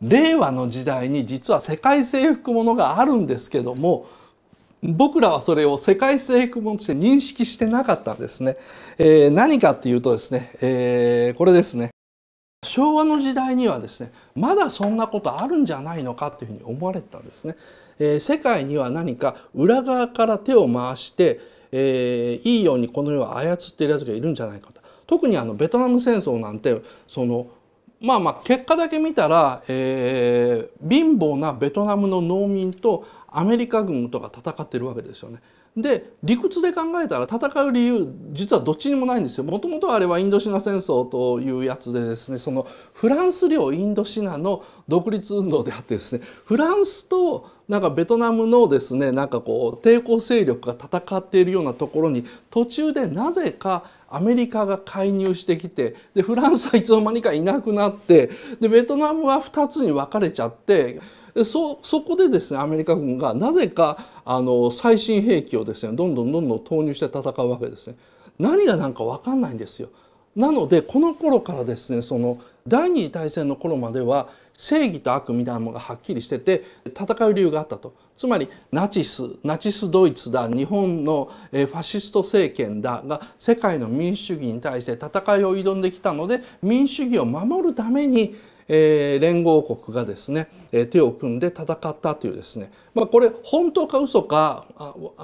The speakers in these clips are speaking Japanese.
令和の時代に実は世界征服ものがあるんですけども僕らはそれを世界征服ものとして認識してなかったんですね。えー、何かっていうとですね、えー、これですね昭和の時代にはですねまだそんなことあるんじゃないのかっていうふうに思われたんですね。えー、世界には何か裏側から手を回して、えー、いいようにこの世を操っているやつがいるんじゃないかと。特にあのベトナム戦争なんてそのまあまあ結果だけ見たら、えー、貧乏なベトナムの農民とアメリカ軍とか戦ってるわけですよね。で理屈で考えたら戦う理由実はどっちにもないんですよ。もともとあれはインドシナ戦争というやつでですねそのフランス領インドシナの独立運動であってですねフランスとなんかベトナムのですねなんかこう抵抗勢力が戦っているようなところに途中でなぜかアメリカが介入してきてでフランスはいつの間にかいなくなってでベトナムは2つに分かれちゃって。ってそそこでですねアメリカ軍がなぜかあの最新兵器をですねどんどんどんどん投入して戦うわけですね。何が何か分かんないんですよ。なのでこの頃からですねその第二次大戦の頃までは正義と悪みたいなものがはっきりしてて戦う理由があったとつまりナチスナチスドイツだ日本のファシスト政権だが世界の民主主義に対して戦いを挑んできたので民主主義を守るためにえー、連合国がですね、え手を組んで戦ったというですね、まあ、これ本当か嘘か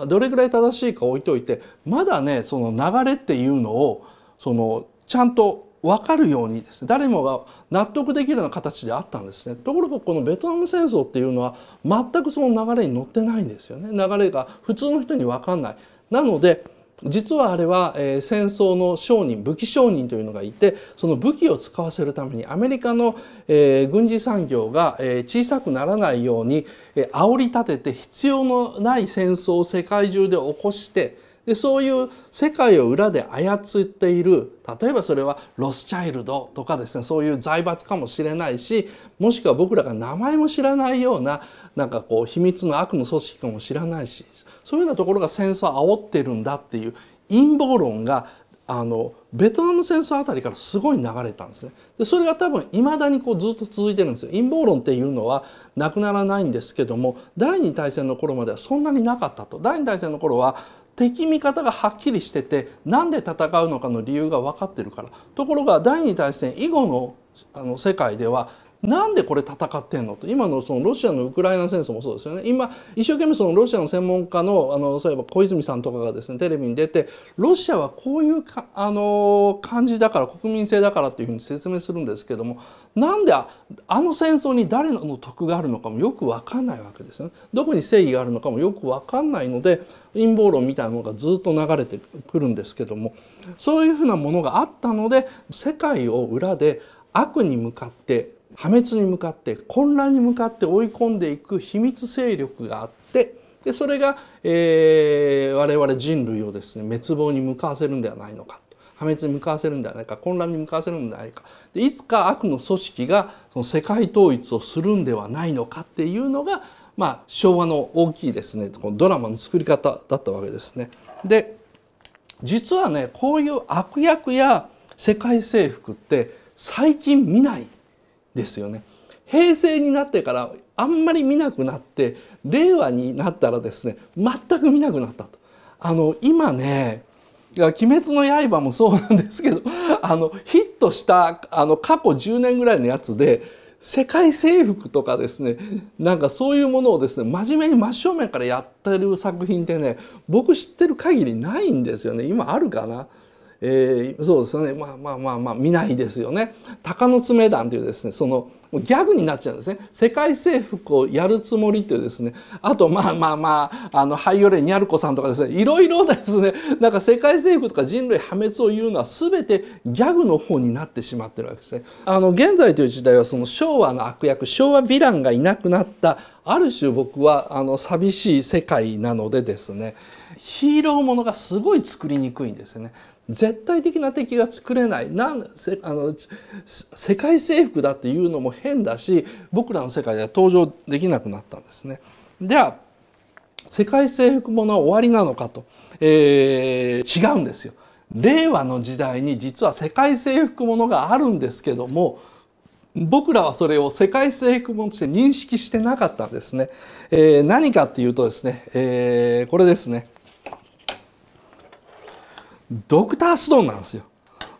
どれぐらい正しいか置いといてまだねその流れっていうのをそのちゃんと分かるようにです、ね、誰もが納得できるような形であったんですねところがこのベトナム戦争っていうのは全くその流れに乗ってないんですよね流れが普通の人に分かんない。なので実はあれは、えー、戦争の商人武器商人というのがいてその武器を使わせるためにアメリカの、えー、軍事産業が、えー、小さくならないように、えー、煽り立てて必要のない戦争を世界中で起こしてでそういう世界を裏で操っている例えばそれはロスチャイルドとかですねそういう財閥かもしれないしもしくは僕らが名前も知らないようななんかこう秘密の悪の組織かも知らないしそういうようなところが戦争を煽ってるんだっていう陰謀論があのベトナム戦争あたりからすごい流れたんですね。でそれが多分いまだにこうずっと続いてるんですよ。陰謀論っていうのはなくならないんですけども第二次大戦の頃まではそんなになかったと。第二次大戦の頃は敵味方がはっきりしててなんで戦うのかの理由が分かってるからところが第二次大戦以後のあの世界ではなんでこれ戦ってんのと今のそのロシアのウクライナ戦争もそうですよね今一生懸命そのロシアの専門家のあのそういえば小泉さんとかがですねテレビに出てロシアはこういうかあの感じだから国民性だからっていうふうに説明するんですけどもなんであの戦争に誰の得があるのかもよく分かんないわけですよね。どこに正義があるのかもよく分かんないので陰謀論みたいなのがずっと流れてくるんですけどもそういうふうなものがあったので世界を裏で悪に向かって破滅に向かって混乱に向かって追い込んでいく秘密勢力があってでそれが、えー、我々人類をですね滅亡に向かわせるんではないのか破滅に向かわせるんではないか混乱に向かわせるんではないかでいつか悪の組織がその世界統一をするんではないのかっていうのが、まあ、昭和の大きいですねこのドラマの作り方だったわけですね。で実はねこういう悪役や世界征服って最近見ないですよね。平成になってからあんまり見なくなって令和になったらですね全く見なくなったと。あの今ね鬼滅の刃」もそうなんですけど あのヒットしたあの過去10年ぐらいのやつで世界征服とかですねなんかそういうものをですね真面目に真正面からやってる作品ってね僕知ってる限りないんですよね今あるかなえー、そうですねまあまあまあまあ見ないですよね。鷹の爪団というですねそのもうギャグになっちゃうんですね世界征服をやるつもりってですねあとまあまあまああのハ俳優例ニャルコさんとかですねいろいろですねなんか世界征服とか人類破滅を言うのは全てギャグの方になってしまってるわけですね。あの現在という時代はその昭和の悪役昭和ヴィランがいなくなったある種僕はあの寂しい世界なのでですねヒーローものがすごい作りにくいんですよね。絶対的な敵が作れないなんせあの世界征服だっていうのも変だし僕らの世界では登場できなくなったんですね。では世界征服ものは終わりなのかと、えー、違うんですよ。令和の時代に実は世界征服ものがあるんですけども僕らはそれを世界征服ものとして認識してなかったんですね。えー、何かっていうとですね、えー、これですね。ドクターストーンなんですよ。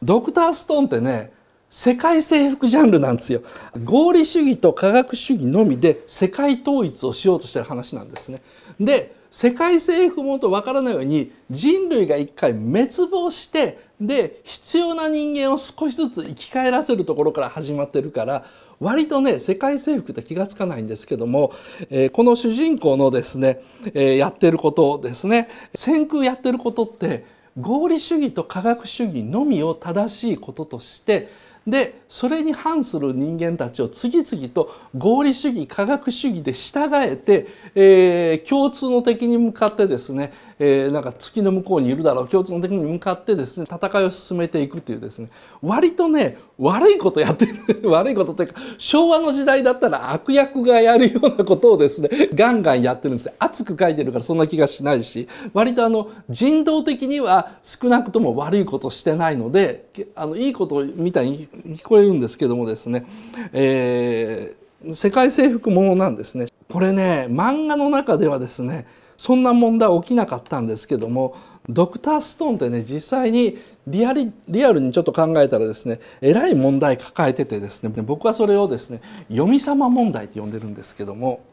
ドクターストーンってね世界征服ジャンルなんですよ合理主義と科学主義のみで世界統一をしようとしてる話なんですね。で世界征服もとわからないように人類が一回滅亡してで必要な人間を少しずつ生き返らせるところから始まってるから割とね世界征服って気が付かないんですけども、えー、この主人公のですね、えー、やってることですね先空やってることって合理主義と科学主義のみを正しいこととしてでそれに反する人間たちを次々と合理主義科学主義で従えて、えー、共通の敵に向かってですね、えー、なんか月の向こうにいるだろう共通の敵に向かってですね戦いを進めていくっていうですね割とね悪いことやってる 悪いことというか昭和の時代だったら悪役がやるようなことをですねガンガンやってるんです熱く書いてるからそんな気がしないし割とあの人道的には少なくとも悪いことしてないのであのいいことみたいに聞こえるんですけどもですね、えー、世界征服ものなんですね。これね漫画の中ではですねそんな問題起きなかったんですけどもドクターストーンってね実際にリアリリアルにちょっと考えたらですねえらい問題抱えててですね僕はそれをですね読み様問題って呼んでるんですけども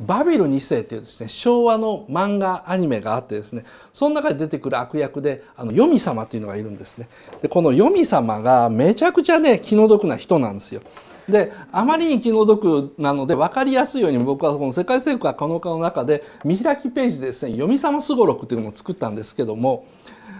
バビル2世っていうですね昭和の漫画アニメがあってですねその中で出てくる悪役であの読み様っていうのがいるんですねでこの読み様がめちゃくちゃね気の毒な人なんですよであまりに気の毒なので分かりやすいように僕はこの「世界征服は可能化」の中で見開きページでですね「読みさますごろく」というのを作ったんですけども。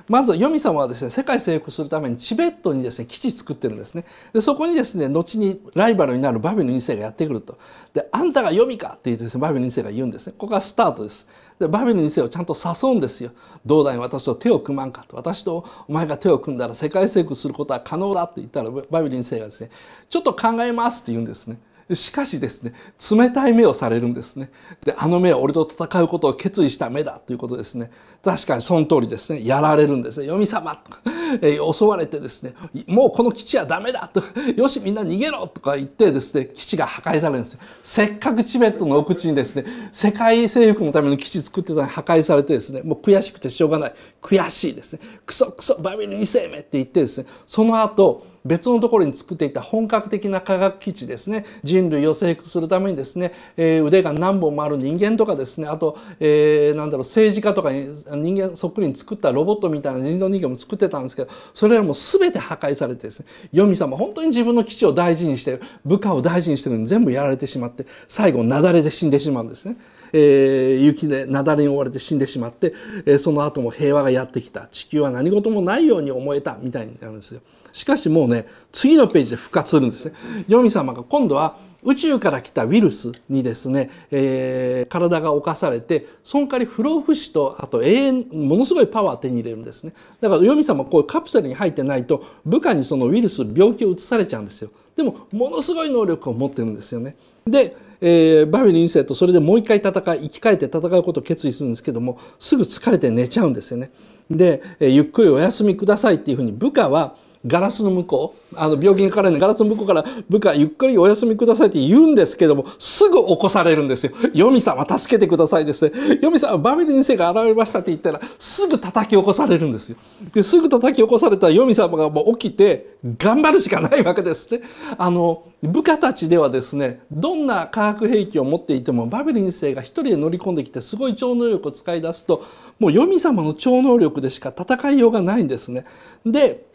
まず、ヨミ様はですね、世界征服するためにチベットにですね、基地作ってるんですね。で、そこにですね、後にライバルになるバビル2世がやってくると。で、あんたが読みかって言ってですね、バビル2世が言うんですね。ここがスタートです。でバビルにせよちゃんと誘うんですよ。どうだい私と手を組まんかと。私とお前が手を組んだら世界征服することは可能だって言ったらバビルンせがですね、ちょっと考えますって言うんですね。しかしですね、冷たい目をされるんですね。で、あの目は俺と戦うことを決意した目だということですね。確かにその通りですね、やられるんですね。読み様とか、えー、襲われてですね、もうこの基地はダメだと、よしみんな逃げろとか言ってですね、基地が破壊されるんです。せっかくチベットの奥地にですね、世界征服のための基地作ってたのに破壊されてですね、もう悔しくてしょうがない。悔しいですね。クソクソバビル2世目って言ってですね、その後、別のところに作っていた本格的な科学基地ですね人類を征服するためにですね、えー、腕が何本もある人間とかですねあと、えー、なんだろう政治家とかに人間そっくりに作ったロボットみたいな人造人間も作ってたんですけどそれらも全て破壊されてですねヨミ様本当に自分の基地を大事にしてる部下を大事にしてるのに全部やられてしまって最後雪崩で死んでしまうんですね。えー、雪で雪崩に追われて死んでしまって、えー、その後も平和がやってきた地球は何事もないように思えたみたいになるんですよ。しかしもうね次のページで復活するんですね。ヨミ様が今度は宇宙から来たウイルスにですね、えー、体が侵されてその代わり不老不死とあと永遠ものすごいパワー手に入れるんですねだからヨミ様こういうカプセルに入ってないと部下にそのウイルス病気を移されちゃうんですよでもものすごい能力を持ってるんですよねで、えー、バビリン世とそれでもう一回戦い生き返って戦うことを決意するんですけどもすぐ疲れて寝ちゃうんですよねで、えー、ゆっくりお休みくださいっていうふうに部下はガラスの向こう、あの、病気にかかるんで、ガラスの向こうから部下ゆっくりお休みくださいって言うんですけども、すぐ起こされるんですよ。ヨミ様助けてくださいですね。ヨミ様、バビリン生が現れましたって言ったら、すぐ叩き起こされるんですよ。で、すぐ叩き起こされたヨミ様がもう起きて、頑張るしかないわけですね。あの、部下たちではですね、どんな化学兵器を持っていても、バビリン生が一人で乗り込んできて、すごい超能力を使い出すと、もうヨミ様の超能力でしか戦いようがないんですね。で、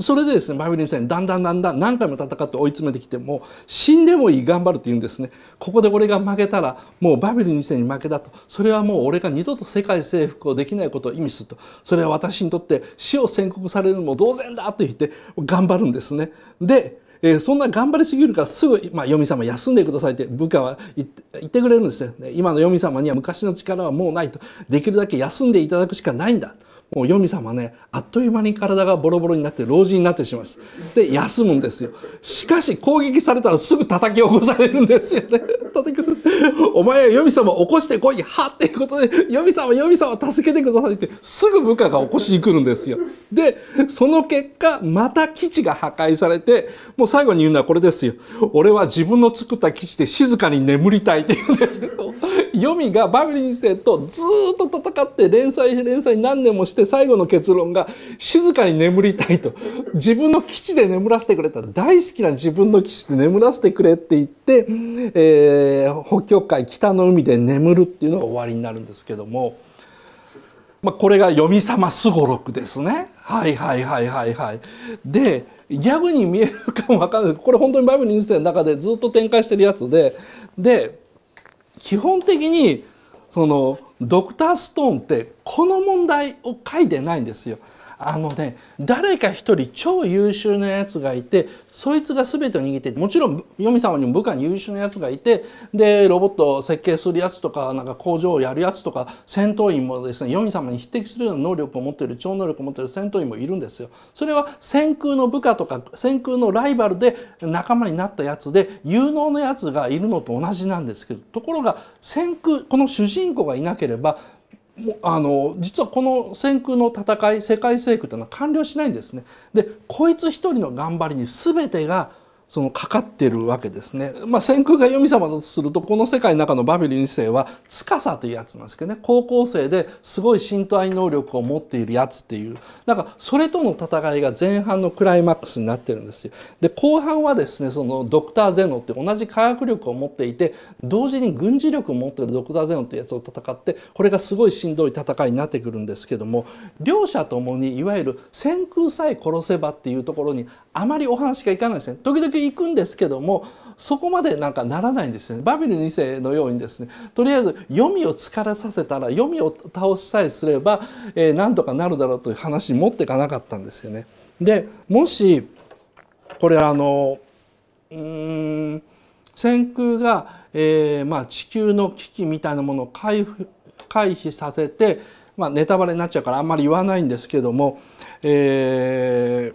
それでですねバビブリン戦だんだんだんだん何回も戦って追い詰めてきても死んでもいい頑張るって言うんですねここで俺が負けたらもうバビル2世に負けだとそれはもう俺が二度と世界征服をできないことを意味するとそれは私にとって死を宣告されるのも同然だと言って頑張るんですね。でえー、そんな頑張りすぎるからすぐ、まあ、読み様休んでくださいって部下は言ってくれるんですね。今の読み様には昔の力はもうないと。できるだけ休んでいただくしかないんだ。ともうヨミ様ねあっという間に体がボロボロになって老人になってしまいますで休むんですよしかし攻撃されたらすぐ叩き起こされるんですよね叩き起こ お前はヨミ様起こしてこいはっていうことで、ヨミ様、ヨミ様助けてくださいって、すぐ部下が起こしに来るんですよ。で、その結果、また基地が破壊されて、もう最後に言うのはこれですよ。俺は自分の作った基地で静かに眠りたいって言うんですけど、ヨミがバビリン生とずっと戦って連載連載何年もして最後の結論が静かに眠りたいと。自分の基地で眠らせてくれたら大好きな自分の基地で眠らせてくれって言って、えー、補強極会北の海で眠るっていうのが終わりになるんですけども、まあ、これが読み様すごろくですね。はいはいはいはいはい。でギャグに見えるかも分かんないこれ本当にバイブル2世の中でずっと展開してるやつでで基本的にそのドクター・ストーンってこの問題を書いてないんですよ。あのね誰か一人超優秀なやつがいてそいつが全てを握ってもちろんヨミ様にも部下に優秀なやつがいてでロボットを設計するやつとかなんか工場をやるやつとか戦闘員もですねヨミ様に匹敵するような能力を持っている超能力を持っている戦闘員もいるんですよ。それは先空の部下とか先空のライバルで仲間になったやつで有能なやつがいるのと同じなんですけどところが先空この主人公がいなければあの実はこの戦空の戦い世界征空というのは完了しないんですね。でこいつ一人の頑張りに全てがそのかかってるわけですね。まあ、先空が読み様だとするとこの世界の中のバビリン2世は司というやつなんですけどね高校生ですごい身体能力を持っているやつっていうなんかそれとの戦いが前半のクライマックスになってるんですよ。で後半はですねそのドクター・ゼノって同じ科学力を持っていて同時に軍事力を持ってるドクター・ゼノってやつを戦ってこれがすごいしんどい戦いになってくるんですけども両者ともにいわゆる先空さえ殺せばっていうところにあまりお話がいかないですね。時々行くんですけどもそこまでなんかならないんですよねバビル2世のようにですねとりあえず読みを疲れさせたら読みを倒しさえすれば、えー、とかなるだろうという話に持っていかなかったんですよね。でもしこれあのうん先空が、えーまあ、地球の危機みたいなものを回避させて、まあ、ネタバレになっちゃうからあんまり言わないんですけども、えー、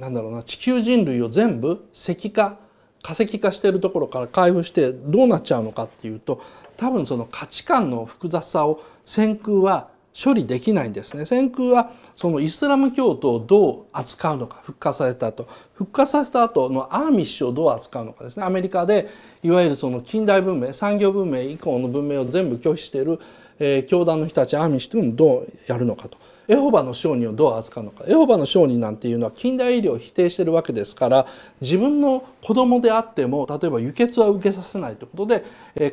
なんだろうな地球人類を全部石化化石化してるところから回復してどうなっちゃうのかっていうと多分その価値観の複雑さを先空は処理できないんですね先空はそのイスラム教徒をどう扱うのか復活された後復活させた後のアーミッシュをどう扱うのかですねアメリカでいわゆるその近代文明産業文明以降の文明を全部拒否している、えー、教団の人たちアーミッシュというのをどうやるのかと。エホバの証人をどう扱うのかエホバの証人なんていうのは近代医療を否定してるわけですから自分の子供であっても例えば輸血は受けさせないということで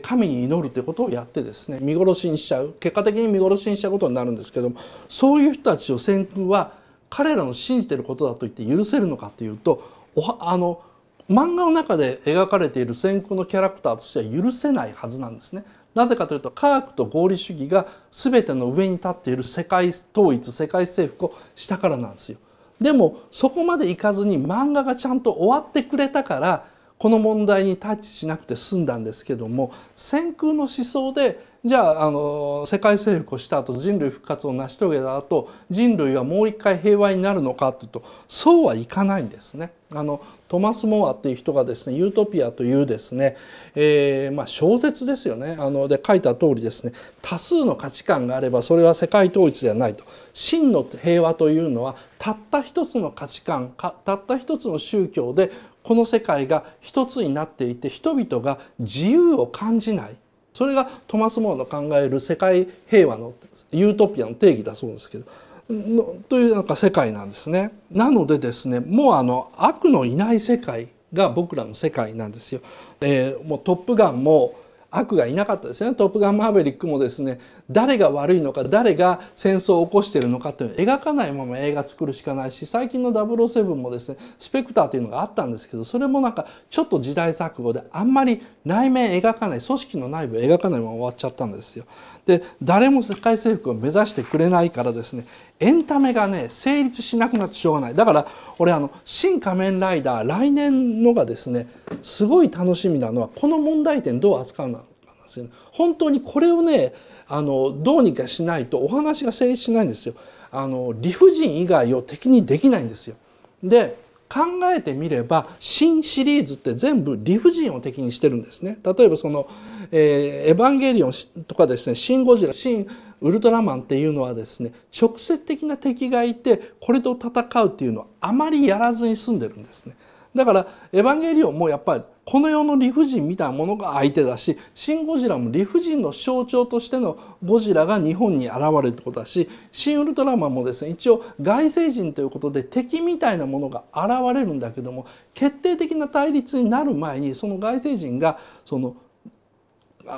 神に祈るということをやってですね見殺しにしちゃう結果的に見殺しにしちゃうことになるんですけどもそういう人たちを先空は彼らの信じてることだと言って許せるのかというとおあの漫画の中で描かれている先空のキャラクターとしては許せないはずなんですね。なぜかというと科学と合理主義が全ての上に立っている世界統一世界征服をしたからなんですよ。でもそこまで行かずに漫画がちゃんと終わってくれたからこの問題にタッチしなくて済んだんですけども先空の思想でじゃああの世界征服をした後人類復活を成し遂げた後人類はもう一回平和になるのかというとそうはいかないんですね。あのトマス・モアっていう人がですね「ユートピア」というですね、えー、まあ、小説ですよねあので書いた通りですね多数の価値観があればそれは世界統一ではないと真の平和というのはたった一つの価値観たった一つの宗教でこの世界が一つになっていて人々が自由を感じないそれがトマス・モアの考える世界平和のユートピアの定義だそうですけどのというなんか世界なんですね。なのでですねもうあの悪のいない世界が僕らの世界なんですよ。えー、もうトップガンも悪がいなかったですね「トップガンマーヴェリック」もですね誰が悪いのか誰が戦争を起こしてるのかというのを描かないまま映画作るしかないし最近の007もですね「スペクター」というのがあったんですけどそれもなんかちょっと時代錯誤であんまり内面描かない組織の内部描かないまま終わっちゃったんですよ。で誰も世界征服を目指してくれないからですねエンタメがね成立しなくなってしょうがないだから俺あの「新仮面ライダー」来年のがですねすごい楽しみなのはこの問題点どう扱うのかなんですよね。本当にこれをねあのどうにかしないとお話が成立しないんですよ。あの理不尽以外を敵にできないんですよ。で考えてみれば新シリーズって全部理不尽を敵にしてるんですね例えばその、えー、エヴァンゲリオン」とかですね「シン・ゴジラ」「シン・ウルトラマン」っていうのはですね直接的な敵がいてこれと戦うっていうのはあまりやらずに済んでるんですね。だからエヴァンゲリオンもやっぱりこの世の理不尽みたいなものが相手だしシン・ゴジラも理不尽の象徴としてのゴジラが日本に現れるってことだしシン・ウルトラマンもですね一応外星人ということで敵みたいなものが現れるんだけども決定的な対立になる前にその外星人がその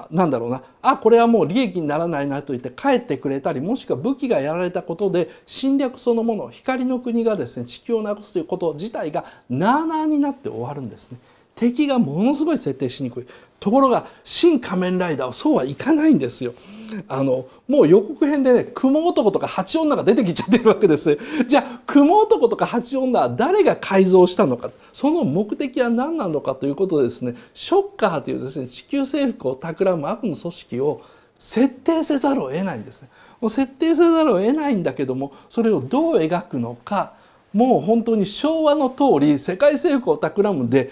なんだろうなあこれはもう利益にならないなと言って帰ってくれたりもしくは武器がやられたことで侵略そのもの光の国がですね地球をなくすということ自体がなあなあになって終わるんですね。敵がものすごい設定しにくいところが「新仮面ライダー」はそうはいかないんですよ。あのもう予告編でね雲男とか蜂女が出てきちゃってるわけです じゃあ雲男とか蜂女は誰が改造したのかその目的は何なのかということでですねショッカーというですね地球征服を企む悪の組織を設定せざるを得ないんですね。もう設定せざるを得ないんだけどもそれをどう描くのかもう本当に昭和の通り世界征服を企むで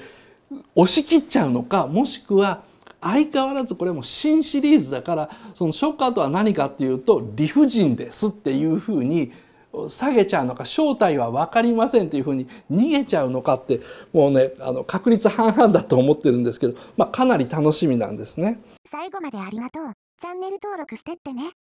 押し切っちゃうのかもしくは相変わらずこれも新シリーズだからそのショッカーとは何かっていうと理不尽ですっていうふうに下げちゃうのか正体は分かりませんっていうふうに逃げちゃうのかってもうねあの確率半々だと思ってるんですけど、まあ、かなり楽しみなんですね。最後までありがとうチャンネル登録してってね